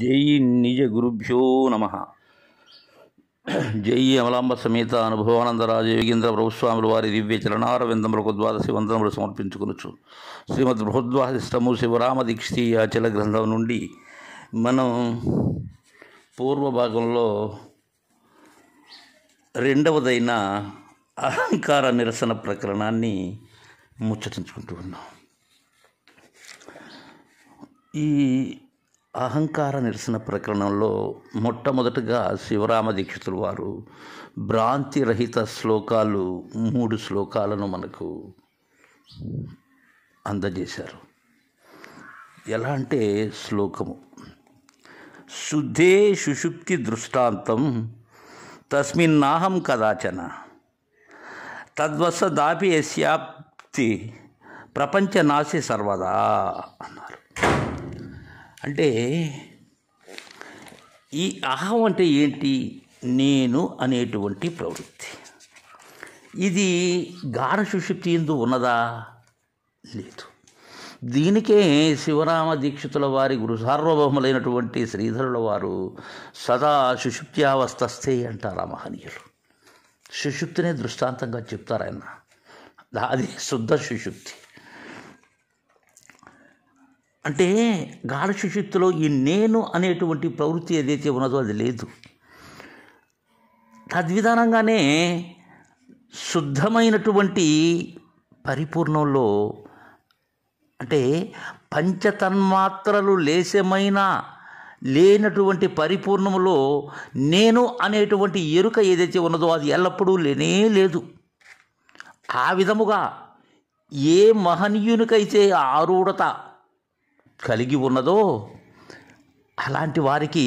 జై నిజ గురుభ్యో నమ జై అమలాంబ సమేత అనుభవానందరాజ యోగేంద్ర ప్రభుస్వాముల వారి దివ్య చరణారవిందములకు ద్వాదశి వందములు సమర్పించుకునొచ్చు శ్రీమద్ బృహద్వాసిష్టము శివరామ దీక్షీయ అచల గ్రంథం నుండి మనం పూర్వ భాగంలో రెండవదైన అహంకార నిరసన ప్రకరణాన్ని ముచ్చటించుకుంటూ ఉన్నాం ఈ అహంకార నిరసన ప్రకరణంలో మొట్టమొదటగా శివరామ దీక్షితులు వారు భ్రాంతి రహిత శ్లోకాలు మూడు శ్లోకాలను మనకు అందజేశారు ఎలా అంటే శ్లోకము శుద్ధే సుషుప్తి దృష్టాంతం తస్మిన్నాహం కదాచన తద్వసదాపి ప్రపంచ నాశి సర్వదా అన్నారు అంటే ఈ అహం అంటే ఏంటి నేను అనేటువంటి ప్రవృత్తి ఇది గాన సుషుప్తి ఎందు ఉన్నదా లేదు దీనికే శివరామ దీక్షితుల వారి గురు సార్వభౌములైనటువంటి శ్రీధరుల వారు సదా సుషుప్త్యావస్థస్తే అంటారు ఆ మహనీయులు సుషుప్తినే దృష్టాంతంగా చెప్తారు ఆయన అది శుద్ధ సుషుప్తి అంటే గాఢ సుశుద్ధిలో ఈ నేను అనేటువంటి ప్రవృత్తి ఏదైతే ఉన్నదో అది లేదు తద్విధానంగానే శుద్ధమైనటువంటి పరిపూర్ణంలో అంటే పంచతన్మాత్రలు లేశమైన లేనటువంటి పరిపూర్ణములో నేను అనేటువంటి ఎరుక ఏదైతే ఉన్నదో అది ఎల్లప్పుడూ లేనే లేదు ఆ విధముగా ఏ మహనీయునికైతే ఆరూఢత కలిగి ఉన్నదో అలాంటి వారికి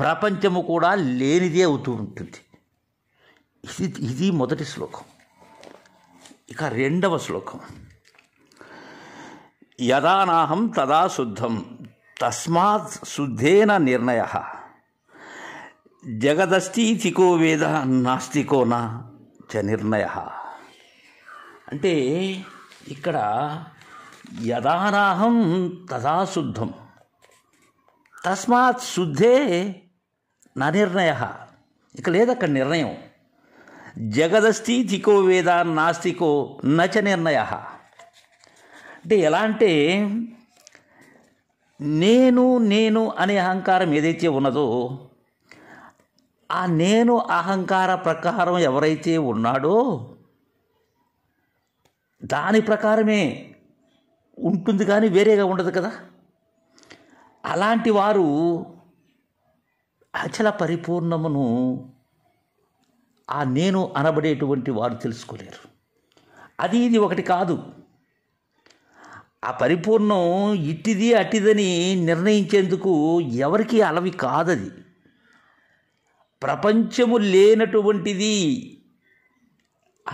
ప్రపంచము కూడా లేనిదే అవుతూ ఉంటుంది ఇది ఇది మొదటి శ్లోకం ఇక రెండవ శ్లోకం యదా నాహం తదా శుద్ధం తస్మాత్ శుద్ధేన నిర్ణయ జగదస్తికో వేద నాస్తికో నా చ నిర్ణయ అంటే ఇక్కడ యదానాహం తదా శుద్ధం తస్మాత్ శుద్ధే నా నిర్ణయ ఇక లేదు అక్కడ నిర్ణయం జగదస్థితికో వేదా నాస్తికో నచ నిర్ణయ అంటే ఎలా అంటే నేను నేను అనే అహంకారం ఏదైతే ఉన్నదో ఆ నేను అహంకార ప్రకారం ఎవరైతే ఉన్నాడో దాని ప్రకారమే ఉంటుంది కానీ వేరేగా ఉండదు కదా అలాంటి వారు అచల పరిపూర్ణమును ఆ నేను అనబడేటువంటి వారు తెలుసుకోలేరు అది ఇది ఒకటి కాదు ఆ పరిపూర్ణం ఇట్టిది అట్టిదని నిర్ణయించేందుకు ఎవరికీ అలవి కాదది ప్రపంచము లేనటువంటిది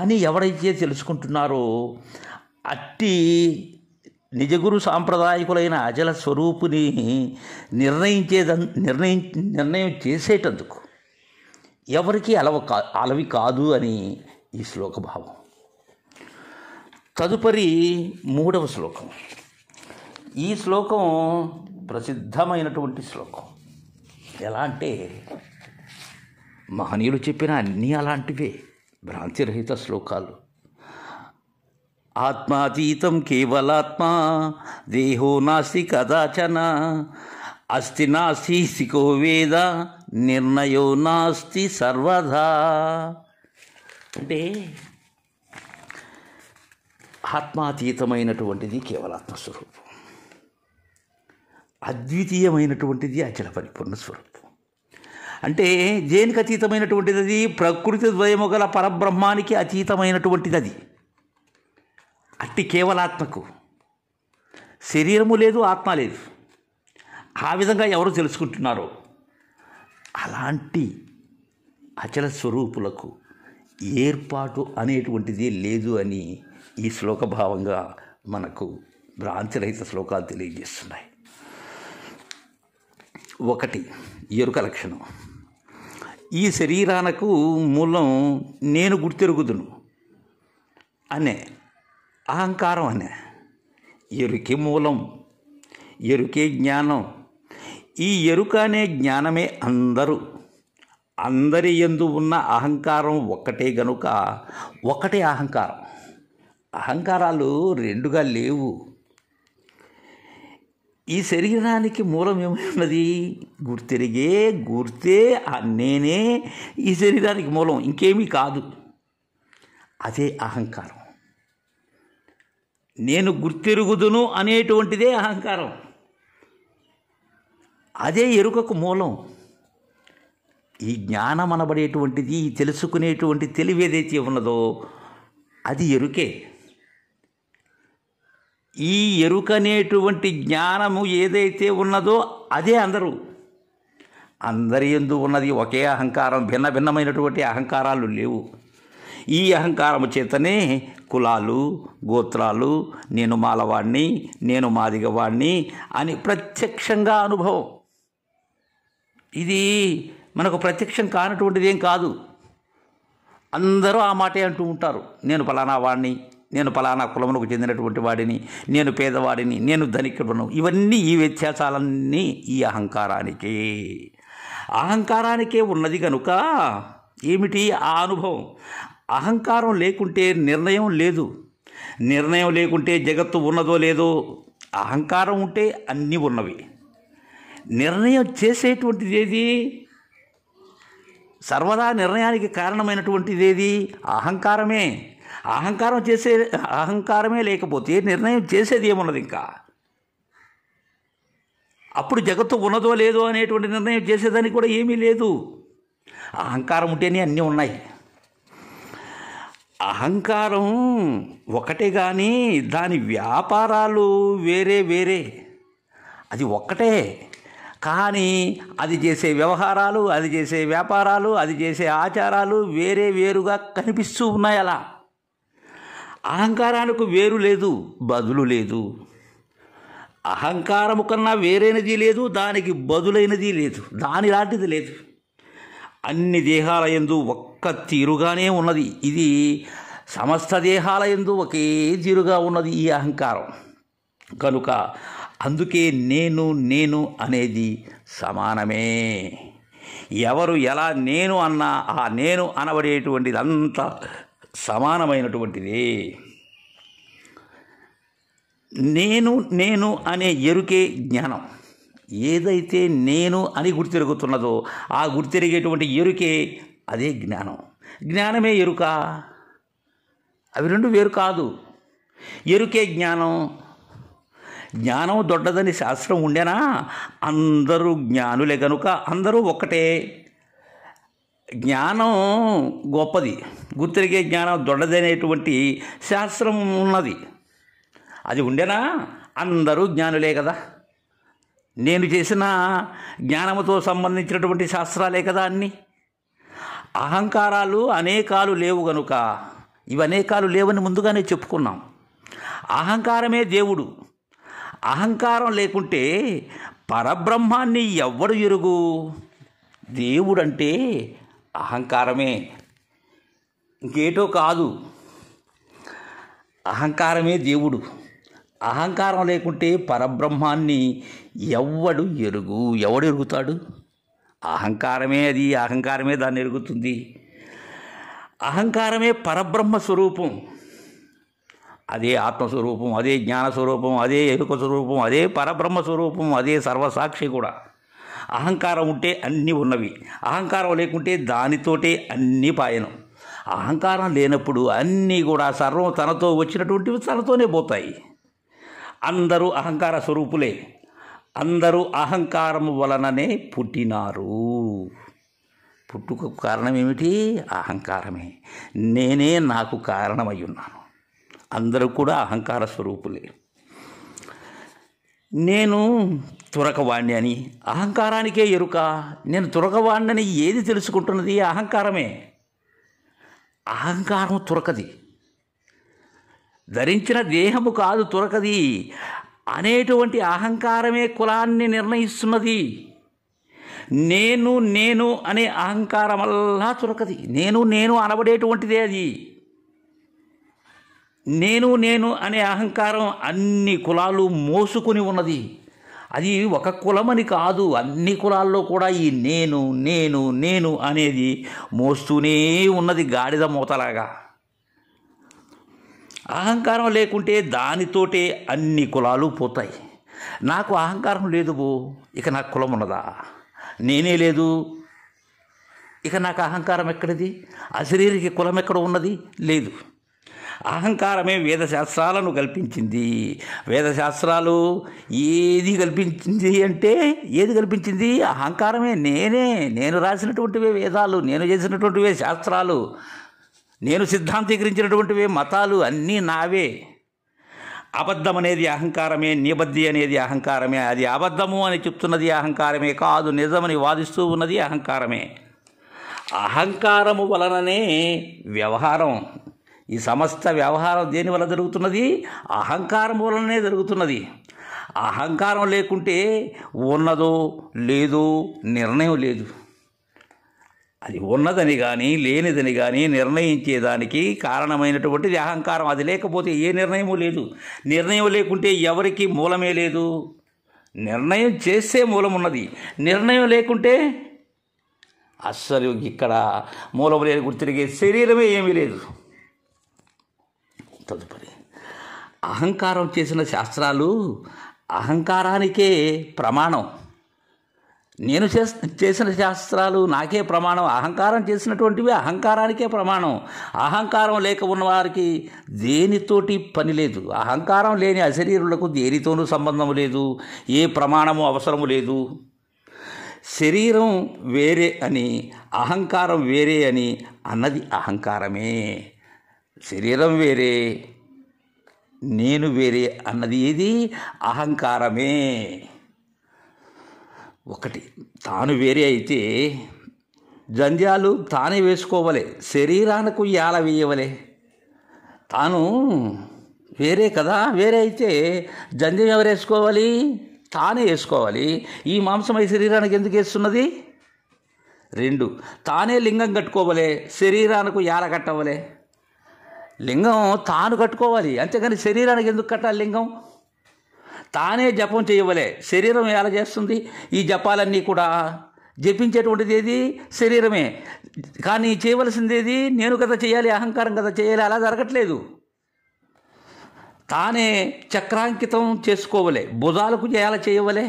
అని ఎవరైతే తెలుసుకుంటున్నారో అట్టి నిజగురు సాంప్రదాయకులైన అజల స్వరూపుని నిర్ణయించేద నిర్ణయి నిర్ణయం చేసేటందుకు ఎవరికీ అలవ కా అలవి కాదు అని ఈ శ్లోకభావం తదుపరి మూడవ శ్లోకం ఈ శ్లోకం ప్రసిద్ధమైనటువంటి శ్లోకం ఎలా అంటే మహనీయులు చెప్పిన అన్నీ అలాంటివే భ్రాంతిరహిత శ్లోకాలు ఆత్మాతీతం కేవలాత్మా దేహో నాస్తి కదాచన అస్తి నాస్తి సికో వేద నిర్ణయో నాస్తి సర్వదా అంటే ఆత్మాతీతమైనటువంటిది కేవలాత్మస్వరూపం అద్వితీయమైనటువంటిది అచల పరిపూర్ణ స్వరూపం అంటే దేనికి అతీతమైనటువంటిది అది ప్రకృతి ద్వయము గల పరబ్రహ్మానికి అతీతమైనటువంటిది అది అట్టి కేవలాత్మకు శరీరము లేదు ఆత్మ లేదు ఆ విధంగా ఎవరు తెలుసుకుంటున్నారో అలాంటి అచల స్వరూపులకు ఏర్పాటు అనేటువంటిది లేదు అని ఈ శ్లోకభావంగా మనకు భ్రాంతిరహిత శ్లోకాలు తెలియజేస్తున్నాయి ఒకటి ఎరుక లక్షణం ఈ శరీరానకు మూలం నేను గుర్తెరుగుదును అనే అహంకారం అనే ఎరుకే మూలం ఎరుకే జ్ఞానం ఈ ఎరుక అనే జ్ఞానమే అందరూ అందరి ఎందు ఉన్న అహంకారం ఒక్కటే గనుక ఒకటే అహంకారం అహంకారాలు రెండుగా లేవు ఈ శరీరానికి మూలం ఏమైనది గుర్తిరిగే గుర్తే నేనే ఈ శరీరానికి మూలం ఇంకేమీ కాదు అదే అహంకారం నేను గుర్తిరుగుదును అనేటువంటిదే అహంకారం అదే ఎరుకకు మూలం ఈ జ్ఞానం అనబడేటువంటిది తెలుసుకునేటువంటి తెలివి ఏదైతే ఉన్నదో అది ఎరుకే ఈ ఎరుకనేటువంటి జ్ఞానము ఏదైతే ఉన్నదో అదే అందరూ అందరి ఎందు ఉన్నది ఒకే అహంకారం భిన్న భిన్నమైనటువంటి అహంకారాలు లేవు ఈ అహంకారము చేతనే కులాలు గోత్రాలు నేను మాలవాణ్ణి నేను మాదిగవాణ్ణి అని ప్రత్యక్షంగా అనుభవం ఇది మనకు ప్రత్యక్షం కానటువంటిది ఏం కాదు అందరూ ఆ మాటే అంటూ ఉంటారు నేను ఫలానా వాడిని నేను ఫలానా కులమునకు చెందినటువంటి వాడిని నేను పేదవాడిని నేను ధనికుడును ఇవన్నీ ఈ వ్యత్యాసాలన్నీ ఈ అహంకారానికి అహంకారానికే ఉన్నది కనుక ఏమిటి ఆ అనుభవం అహంకారం లేకుంటే నిర్ణయం లేదు నిర్ణయం లేకుంటే జగత్తు ఉన్నదో లేదో అహంకారం ఉంటే అన్నీ ఉన్నవి నిర్ణయం చేసేటువంటిది ఏది సర్వదా నిర్ణయానికి కారణమైనటువంటిది ఏది అహంకారమే అహంకారం చేసే అహంకారమే లేకపోతే నిర్ణయం చేసేది ఏమున్నది ఇంకా అప్పుడు జగత్తు ఉన్నదో లేదో అనేటువంటి నిర్ణయం చేసేదానికి కూడా ఏమీ లేదు అహంకారం ఉంటేనే అన్నీ ఉన్నాయి అహంకారం ఒకటే కానీ దాని వ్యాపారాలు వేరే వేరే అది ఒక్కటే కానీ అది చేసే వ్యవహారాలు అది చేసే వ్యాపారాలు అది చేసే ఆచారాలు వేరే వేరుగా కనిపిస్తూ ఉన్నాయి అలా అహంకారానికి వేరు లేదు బదులు లేదు అహంకారము కన్నా వేరైనది లేదు దానికి బదులైనది లేదు దాని లాంటిది లేదు అన్ని దేహాల ఎందు ఒక్క తీరుగానే ఉన్నది ఇది సమస్త దేహాల ఎందు ఒకే తీరుగా ఉన్నది ఈ అహంకారం కనుక అందుకే నేను నేను అనేది సమానమే ఎవరు ఎలా నేను అన్నా ఆ నేను అనబడేటువంటిది అంత సమానమైనటువంటిది నేను నేను అనే ఎరుకే జ్ఞానం ఏదైతే నేను అని గుర్తిరుగుతున్నదో ఆ గుర్తిరిగేటువంటి ఎరుకే అదే జ్ఞానం జ్ఞానమే ఎరుక అవి రెండు వేరు కాదు ఎరుకే జ్ఞానం జ్ఞానం దొడ్డదని శాస్త్రం ఉండేనా అందరూ జ్ఞానులే కనుక అందరూ ఒక్కటే జ్ఞానం గొప్పది గుర్తిరిగే జ్ఞానం దొడ్డదనేటువంటి శాస్త్రం ఉన్నది అది ఉండేనా అందరూ జ్ఞానులే కదా నేను చేసిన జ్ఞానముతో సంబంధించినటువంటి శాస్త్రాలే కదా అన్ని అహంకారాలు అనేకాలు లేవు గనుక ఇవి అనేకాలు లేవని ముందుగానే చెప్పుకున్నాం అహంకారమే దేవుడు అహంకారం లేకుంటే పరబ్రహ్మాన్ని ఎవ్వడు ఎరుగు దేవుడంటే అహంకారమే ఇంకేటో కాదు అహంకారమే దేవుడు అహంకారం లేకుంటే పరబ్రహ్మాన్ని ఎవడు ఎరుగు ఎవడు ఎరుగుతాడు అహంకారమే అది అహంకారమే దాన్ని ఎరుగుతుంది అహంకారమే పరబ్రహ్మ స్వరూపం అదే ఆత్మస్వరూపం అదే జ్ఞానస్వరూపం అదే ఎరుక స్వరూపం అదే పరబ్రహ్మ స్వరూపం అదే సర్వసాక్షి కూడా అహంకారం ఉంటే అన్నీ ఉన్నవి అహంకారం లేకుంటే దానితోటే అన్నీ పాయనం అహంకారం లేనప్పుడు అన్నీ కూడా సర్వం తనతో వచ్చినటువంటివి తనతోనే పోతాయి అందరూ అహంకార స్వరూపులే అందరూ అహంకారము వలననే పుట్టినారు పుట్టుకు కారణం ఏమిటి అహంకారమే నేనే నాకు కారణమై ఉన్నాను అందరూ కూడా అహంకార స్వరూపులే నేను తురకవాణ్ణి అని అహంకారానికే ఎరుక నేను తురకవాణ్ణని ఏది తెలుసుకుంటున్నది అహంకారమే అహంకారం తురకది ధరించిన దేహము కాదు తురకది అనేటువంటి అహంకారమే కులాన్ని నిర్ణయిస్తున్నది నేను నేను అనే అహంకారమల్లా చురకది నేను నేను అనబడేటువంటిదే అది నేను నేను అనే అహంకారం అన్ని కులాలు మోసుకుని ఉన్నది అది ఒక కులమని కాదు అన్ని కులాల్లో కూడా ఈ నేను నేను నేను అనేది మోస్తూనే ఉన్నది గాడిద మూతలాగా అహంకారం లేకుంటే దానితోటే అన్ని కులాలు పోతాయి నాకు అహంకారం లేదు బో ఇక నాకు కులం ఉన్నదా నేనే లేదు ఇక నాకు అహంకారం ఎక్కడిది అశరీరికి కులం ఎక్కడ ఉన్నది లేదు అహంకారమే వేదశాస్త్రాలను కల్పించింది వేదశాస్త్రాలు ఏది కల్పించింది అంటే ఏది కల్పించింది అహంకారమే నేనే నేను రాసినటువంటివే వేదాలు నేను చేసినటువంటివే శాస్త్రాలు నేను సిద్ధాంతీకరించినటువంటివి మతాలు అన్నీ నావే అబద్ధం అనేది అహంకారమే నిబద్ధి అనేది అహంకారమే అది అబద్ధము అని చెప్తున్నది అహంకారమే కాదు నిజమని వాదిస్తూ ఉన్నది అహంకారమే అహంకారము వలననే వ్యవహారం ఈ సమస్త వ్యవహారం దేని వల్ల జరుగుతున్నది అహంకారం వలననే జరుగుతున్నది అహంకారం లేకుంటే ఉన్నదో లేదో నిర్ణయం లేదు అది ఉన్నదని కానీ లేనిదని కానీ నిర్ణయించేదానికి కారణమైనటువంటిది అహంకారం అది లేకపోతే ఏ నిర్ణయమూ లేదు నిర్ణయం లేకుంటే ఎవరికి మూలమే లేదు నిర్ణయం చేస్తే మూలం ఉన్నది నిర్ణయం లేకుంటే అస్సలు ఇక్కడ మూలం లేని గుర్తిరిగే శరీరమే ఏమీ లేదు తదుపరి అహంకారం చేసిన శాస్త్రాలు అహంకారానికే ప్రమాణం నేను చేసిన శాస్త్రాలు నాకే ప్రమాణం అహంకారం చేసినటువంటివి అహంకారానికే ప్రమాణం అహంకారం లేక ఉన్నవారికి దేనితోటి పని లేదు అహంకారం లేని అశరీరులకు దేనితోనూ సంబంధం లేదు ఏ ప్రమాణము అవసరము లేదు శరీరం వేరే అని అహంకారం వేరే అని అన్నది అహంకారమే శరీరం వేరే నేను వేరే అన్నది ఏది అహంకారమే ఒకటి తాను వేరే అయితే జంధ్యాలు తానే వేసుకోవాలి శరీరానికి యాల వేయవలే తాను వేరే కదా వేరే అయితే జంధ్యం ఎవరు వేసుకోవాలి తానే వేసుకోవాలి ఈ మాంసం ఈ శరీరానికి ఎందుకు వేస్తున్నది రెండు తానే లింగం కట్టుకోవలే శరీరానికి యాల కట్టవలే లింగం తాను కట్టుకోవాలి అంతేగాని శరీరానికి ఎందుకు కట్టాలి లింగం తానే జపం చేయవలే శరీరం ఎలా చేస్తుంది ఈ జపాలన్నీ కూడా జపించేటువంటిది ఏది శరీరమే కానీ చేయవలసింది ఏది నేను కదా చేయాలి అహంకారం కదా చేయాలి అలా జరగట్లేదు తానే చక్రాంకితం చేసుకోవలే భుజాలకు ఎలా చేయవలే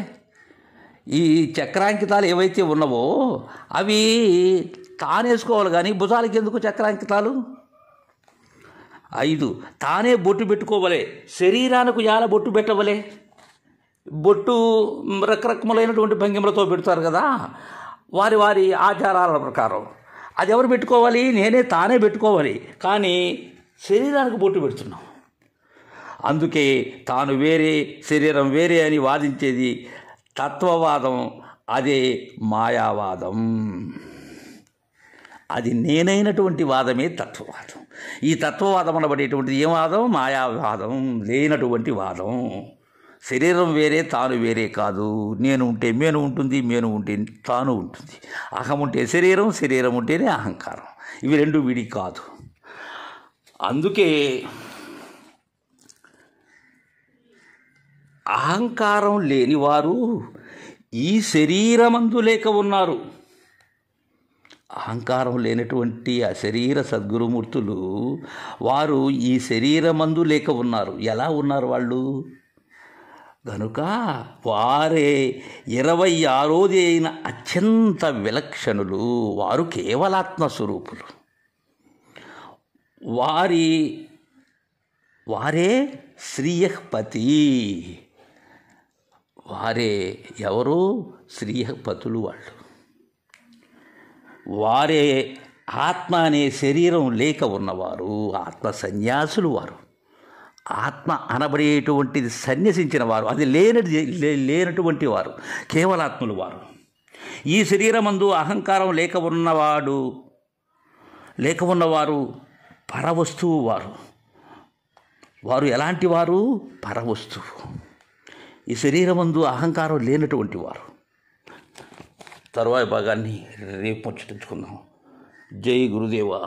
ఈ చక్రాంకితాలు ఏవైతే ఉన్నావో అవి తానేసుకోవాలి కానీ భుజాలకి ఎందుకు చక్రాంకితాలు ఐదు తానే బొట్టు పెట్టుకోవలే శరీరానికి ఎలా బొట్టు పెట్టవలే బొట్టు రకరకములైనటువంటి భంగిమలతో పెడతారు కదా వారి వారి ఆచారాల ప్రకారం అది ఎవరు పెట్టుకోవాలి నేనే తానే పెట్టుకోవాలి కానీ శరీరానికి బొట్టు పెడుతున్నాం అందుకే తాను వేరే శరీరం వేరే అని వాదించేది తత్వవాదం అదే మాయావాదం అది నేనైనటువంటి వాదమే తత్వవాదం ఈ తత్వవాదం అనబడేటువంటిది ఏ వాదం మాయావాదం లేనటువంటి వాదం శరీరం వేరే తాను వేరే కాదు నేను ఉంటే మేను ఉంటుంది మేను ఉంటే తాను ఉంటుంది అహం ఉంటే శరీరం శరీరం ఉంటేనే అహంకారం ఇవి రెండు విడి కాదు అందుకే అహంకారం లేనివారు ఈ శరీరమందు లేక ఉన్నారు అహంకారం లేనటువంటి ఆ శరీర సద్గురుమూర్తులు వారు ఈ శరీరమందు లేక ఉన్నారు ఎలా ఉన్నారు వాళ్ళు గనుక వారే ఇరవై ఆరోది అయిన అత్యంత విలక్షణులు వారు కేవలాత్మస్వరూపులు వారి వారే శ్రీయపతి వారే ఎవరు శ్రీయపతులు వాళ్ళు వారే ఆత్మ అనే శరీరం లేక ఉన్నవారు ఆత్మ సన్యాసులు వారు ఆత్మ అనబడేటువంటిది సన్యసించిన వారు అది లేనది లేనటువంటి వారు కేవలాత్ములు వారు ఈ శరీరమందు అహంకారం లేక ఉన్నవాడు లేక ఉన్నవారు పరవస్తువు వారు వారు ఎలాంటి వారు పరవస్తువు ఈ శరీరమందు అహంకారం లేనటువంటి వారు తరువాయి భాగాన్ని రేపు ముచ్చటించుకుందాం జై గురుదేవా